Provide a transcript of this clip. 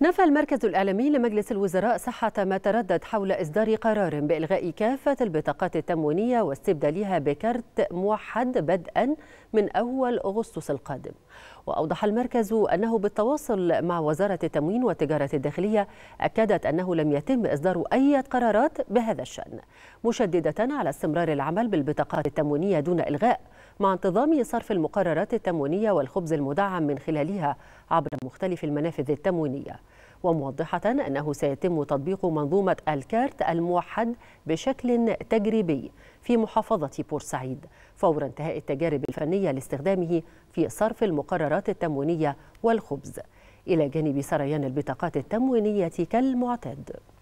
نفى المركز الإعلامي لمجلس الوزراء صحة ما تردد حول إصدار قرار بإلغاء كافة البطاقات التموينية واستبدالها بكارت موحد بدءا من أول أغسطس القادم وأوضح المركز أنه بالتواصل مع وزارة التموين والتجارة الداخلية أكدت أنه لم يتم إصدار أي قرارات بهذا الشأن مشددة على استمرار العمل بالبطاقات التموينية دون إلغاء مع انتظام صرف المقررات التموينية والخبز المدعم من خلالها عبر مختلف المنافذ التموينية وموضحة أنه سيتم تطبيق منظومة الكارت الموحد بشكل تجريبي في محافظة بورسعيد فور انتهاء التجارب الفنية لاستخدامه في صرف المقررات التموينية والخبز إلى جانب سريان البطاقات التموينية كالمعتاد